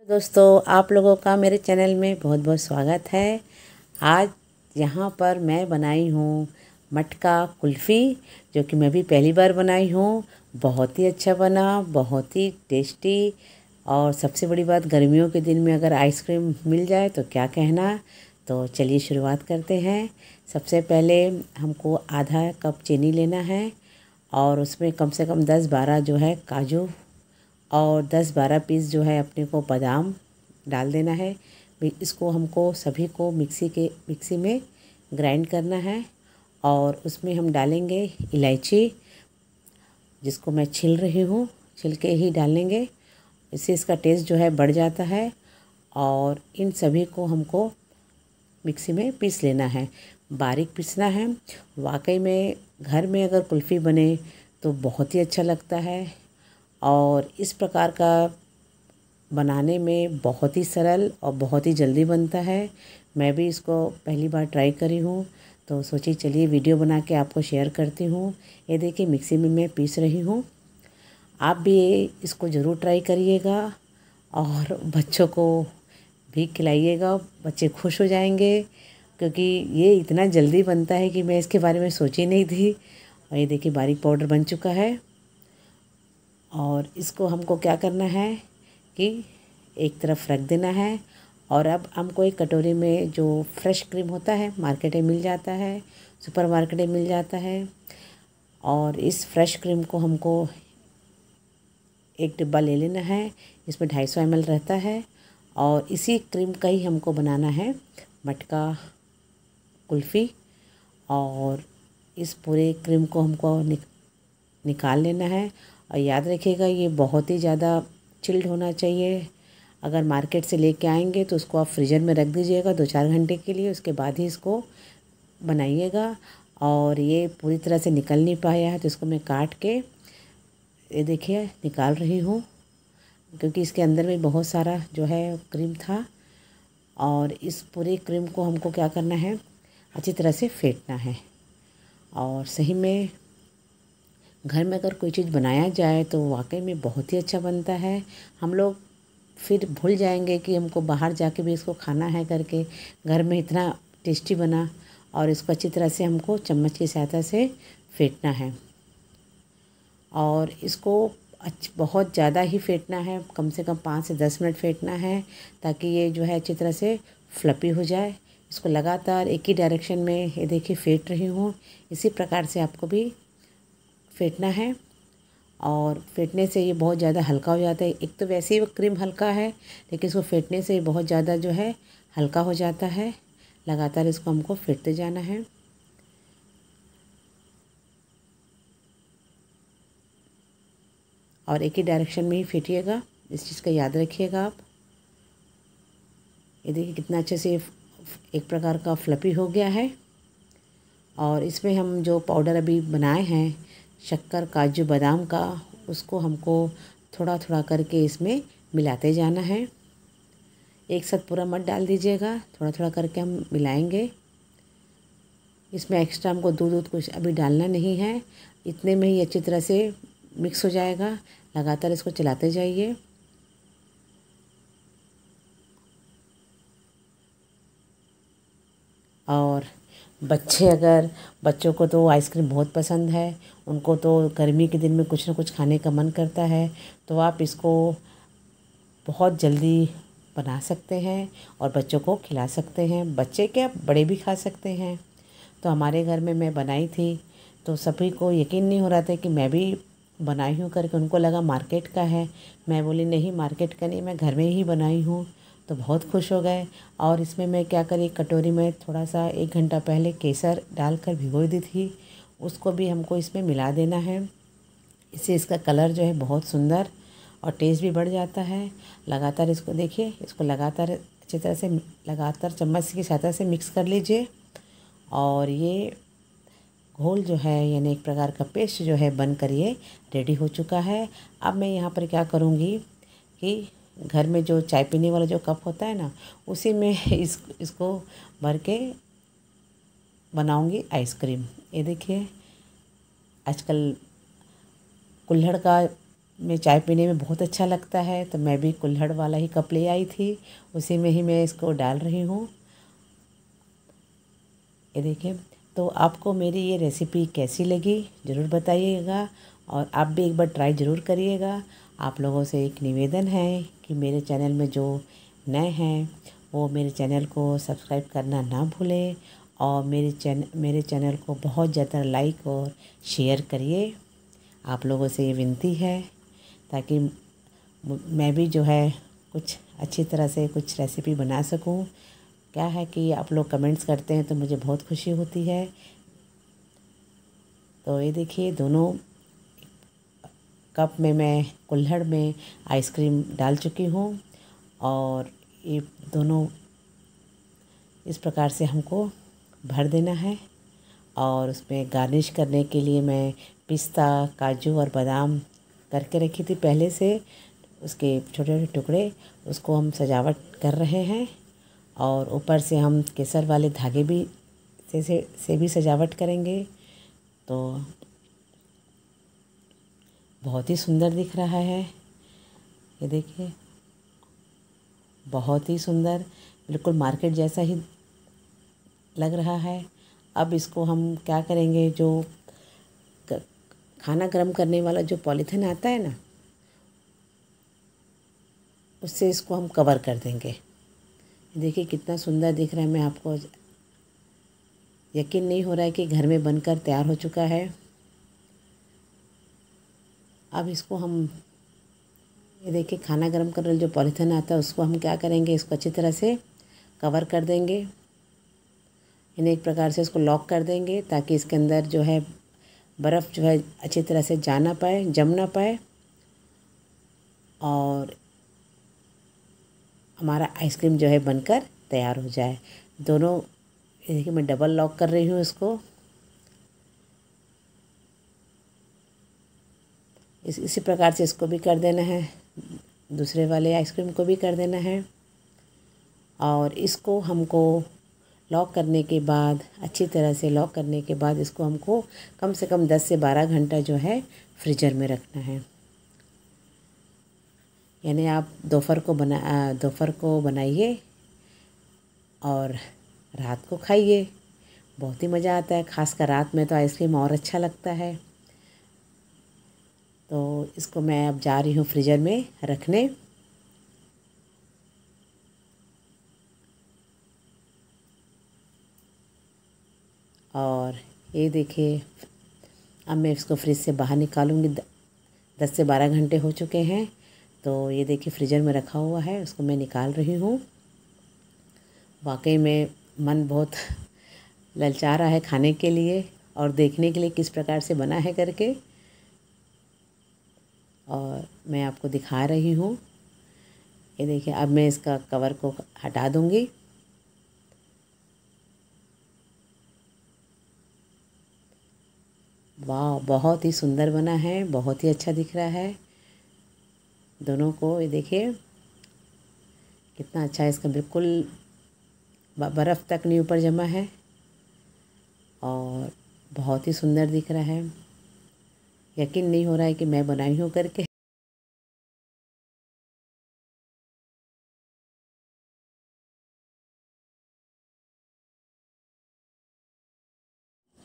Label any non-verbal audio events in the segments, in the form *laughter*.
तो दोस्तों आप लोगों का मेरे चैनल में बहुत बहुत स्वागत है आज यहाँ पर मैं बनाई हूँ मटका कुल्फ़ी जो कि मैं भी पहली बार बनाई हूँ बहुत ही अच्छा बना बहुत ही टेस्टी और सबसे बड़ी बात गर्मियों के दिन में अगर आइसक्रीम मिल जाए तो क्या कहना तो चलिए शुरुआत करते हैं सबसे पहले हमको आधा कप चीनी लेना है और उसमें कम से कम दस बारह जो है काजू और दस बारह पीस जो है अपने को बादाम डाल देना है इसको हमको सभी को मिक्सी के मिक्सी में ग्राइंड करना है और उसमें हम डालेंगे इलायची जिसको मैं छिल रही हूँ छिल के ही डालेंगे इससे इसका टेस्ट जो है बढ़ जाता है और इन सभी को हमको मिक्सी में पीस लेना है बारीक पीसना है वाकई में घर में अगर कुल्फ़ी बने तो बहुत ही अच्छा लगता है और इस प्रकार का बनाने में बहुत ही सरल और बहुत ही जल्दी बनता है मैं भी इसको पहली बार ट्राई करी हूँ तो सोची चलिए वीडियो बना के आपको शेयर करती हूँ ये देखिए मिक्सी में मैं पीस रही हूँ आप भी इसको ज़रूर ट्राई करिएगा और बच्चों को भी खिलाइएगा बच्चे खुश हो जाएंगे क्योंकि ये इतना जल्दी बनता है कि मैं इसके बारे में सोची नहीं थी और ये देखिए बारीक पाउडर बन चुका है और इसको हमको क्या करना है कि एक तरफ रख देना है और अब हमको एक कटोरी में जो फ्रेश क्रीम होता है मार्केट में मिल जाता है सुपर मार्केट में मिल जाता है और इस फ्रेश क्रीम को हमको एक डिब्बा ले लेना है इसमें ढाई सौ एम रहता है और इसी क्रीम का ही हमको बनाना है मटका कुल्फ़ी और इस पूरे क्रीम को हमको निक, निकाल लेना है और याद रखिएगा ये बहुत ही ज़्यादा चिल्ड होना चाहिए अगर मार्केट से लेके आएंगे तो उसको आप फ्रीजर में रख दीजिएगा दो चार घंटे के लिए उसके बाद ही इसको बनाइएगा और ये पूरी तरह से निकल नहीं पाया है तो इसको मैं काट के ये देखिए निकाल रही हूँ क्योंकि इसके अंदर में बहुत सारा जो है क्रीम था और इस पूरे क्रीम को हमको क्या करना है अच्छी तरह से फेंटना है और सही में घर में अगर कोई चीज़ बनाया जाए तो वाकई में बहुत ही अच्छा बनता है हम लोग फिर भूल जाएंगे कि हमको बाहर जाके भी इसको खाना है करके घर में इतना टेस्टी बना और इसको अच्छी तरह से हमको चम्मच की सहायता से फेंटना है और इसको अच्छ बहुत ज़्यादा ही फेंटना है कम से कम पाँच से दस मिनट फेंटना है ताकि ये जो है अच्छी तरह से फ्लपी हो जाए इसको लगातार एक ही डायरेक्शन में ये देखिए फेंट रही हूँ इसी प्रकार से आपको भी फेंटना है और फेंटने से ये बहुत ज़्यादा हल्का हो जाता है एक तो वैसे ही वो क्रीम हल्का है लेकिन इसको फेंटने से ये बहुत ज़्यादा जो है हल्का हो जाता है लगातार इसको हमको फेंटते जाना है और एक ही डायरेक्शन में ही फेंटिएगा इस चीज़ का याद रखिएगा आप ये देखिए कितना अच्छे से एक प्रकार का फ्लपी हो गया है और इसमें हम जो पाउडर अभी बनाए हैं शक्कर काजू बादाम का उसको हमको थोड़ा थोड़ा करके इसमें मिलाते जाना है एक साथ पूरा मत डाल दीजिएगा थोड़ा थोड़ा करके हम मिलाएंगे इसमें एक्स्ट्रा हमको दूध दूध कुछ अभी डालना नहीं है इतने में ही अच्छी तरह से मिक्स हो जाएगा लगातार इसको चलाते जाइए और बच्चे अगर बच्चों को तो आइसक्रीम बहुत पसंद है उनको तो गर्मी के दिन में कुछ ना कुछ खाने का मन करता है तो आप इसको बहुत जल्दी बना सकते हैं और बच्चों को खिला सकते हैं बच्चे क्या बड़े भी खा सकते हैं तो हमारे घर में मैं बनाई थी तो सभी को यकीन नहीं हो रहा था कि मैं भी बनाई हूँ करके उनको लगा मार्केट का है मैं बोली नहीं मार्केट का नहीं मैं घर में ही बनाई हूँ तो बहुत खुश हो गए और इसमें मैं क्या करी कटोरी में थोड़ा सा एक घंटा पहले केसर डालकर भिगो दी थी उसको भी हमको इसमें मिला देना है इससे इसका कलर जो है बहुत सुंदर और टेस्ट भी बढ़ जाता है लगातार इसको देखिए इसको लगातार अच्छी तरह से लगातार चम्मच की सहायता से मिक्स कर लीजिए और ये घोल जो है यानी एक प्रकार का पेस्ट जो है बन कर ये रेडी हो चुका है अब मैं यहाँ पर क्या करूँगी कि घर में जो चाय पीने वाला जो कप होता है ना उसी में *laughs* इस इसको भर के बनाऊंगी आइसक्रीम ये देखिए आजकल कुल्हड़ का में चाय पीने में बहुत अच्छा लगता है तो मैं भी कुल्हड़ वाला ही कप ले आई थी उसी में ही मैं इसको डाल रही हूँ ये देखिए तो आपको मेरी ये रेसिपी कैसी लगी ज़रूर बताइएगा और आप भी एक बार ट्राई ज़रूर करिएगा आप लोगों से एक निवेदन है कि मेरे चैनल में जो नए हैं वो मेरे चैनल को सब्सक्राइब करना ना भूलें और मेरे चैन मेरे चैनल को बहुत ज़्यादा लाइक और शेयर करिए आप लोगों से ये विनती है ताकि मैं भी जो है कुछ अच्छी तरह से कुछ रेसिपी बना सकूं क्या है कि आप लोग कमेंट्स करते हैं तो मुझे बहुत खुशी होती है तो ये देखिए दोनों कप में मैं कुल्हड़ में आइसक्रीम डाल चुकी हूँ और ये दोनों इस प्रकार से हमको भर देना है और उसमें गार्निश करने के लिए मैं पिस्ता काजू और बादाम करके रखी थी पहले से उसके छोटे छोटे टुकड़े उसको हम सजावट कर रहे हैं और ऊपर से हम केसर वाले धागे भी से से, से भी सजावट करेंगे तो बहुत ही सुंदर दिख रहा है ये देखिए बहुत ही सुंदर बिल्कुल मार्केट जैसा ही लग रहा है अब इसको हम क्या करेंगे जो खाना गर्म करने वाला जो पॉलीथिन आता है ना उससे इसको हम कवर कर देंगे देखिए कितना सुंदर दिख रहा है मैं आपको यकीन नहीं हो रहा है कि घर में बनकर तैयार हो चुका है अब इसको हम ये देखिए खाना गर्म करने जो पॉलीथीन आता है उसको हम क्या करेंगे इसको अच्छी तरह से कवर कर देंगे इन्हें एक प्रकार से इसको लॉक कर देंगे ताकि इसके अंदर जो है बर्फ़ जो है अच्छी तरह से जा ना पाए जम ना पाए और हमारा आइसक्रीम जो है बनकर तैयार हो जाए दोनों देखिए मैं डबल लॉक कर रही हूँ इसको इस इसी प्रकार से इसको भी कर देना है दूसरे वाले आइसक्रीम को भी कर देना है और इसको हमको लॉक करने के बाद अच्छी तरह से लॉक करने के बाद इसको हमको कम से कम 10 से 12 घंटा जो है फ्रीजर में रखना है यानी आप दोपहर को बना दोपहर को बनाइए और रात को खाइए बहुत ही मज़ा आता है खासकर रात में तो आइसक्रीम और अच्छा लगता है तो इसको मैं अब जा रही हूँ फ्रीजर में रखने और ये देखिए अब मैं इसको फ्रिज से बाहर निकालूंगी दस से बारह घंटे हो चुके हैं तो ये देखिए फ्रीजर में रखा हुआ है उसको मैं निकाल रही हूँ वाकई में मन बहुत *laughs* ललचा रहा है खाने के लिए और देखने के लिए किस प्रकार से बना है करके और मैं आपको दिखा रही हूँ ये देखिए अब मैं इसका कवर को हटा दूँगी वाह बहुत ही सुंदर बना है बहुत ही अच्छा दिख रहा है दोनों को ये देखिए कितना अच्छा है इसका बिल्कुल बर्फ़ तक नहीं ऊपर जमा है और बहुत ही सुंदर दिख रहा है यकीन नहीं हो रहा है कि मैं बनाई हूँ करके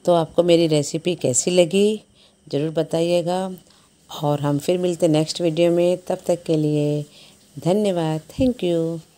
तो आपको मेरी रेसिपी कैसी लगी ज़रूर बताइएगा और हम फिर मिलते नेक्स्ट वीडियो में तब तक के लिए धन्यवाद थैंक यू